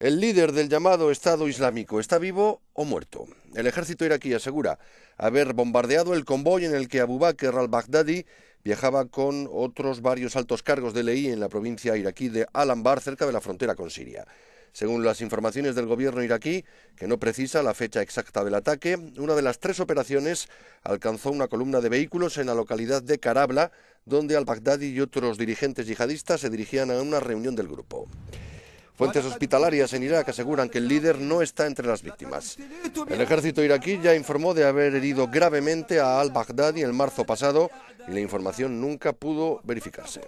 El líder del llamado Estado Islámico está vivo o muerto. El ejército iraquí asegura haber bombardeado el convoy en el que Abu Bakr al-Baghdadi viajaba con otros varios altos cargos de ley en la provincia iraquí de Al-Anbar, cerca de la frontera con Siria. Según las informaciones del gobierno iraquí, que no precisa la fecha exacta del ataque, una de las tres operaciones alcanzó una columna de vehículos en la localidad de Karabla, donde al-Baghdadi y otros dirigentes yihadistas se dirigían a una reunión del grupo. Fuentes hospitalarias en Irak aseguran que el líder no está entre las víctimas. El ejército iraquí ya informó de haber herido gravemente a al-Baghdadi el marzo pasado y la información nunca pudo verificarse.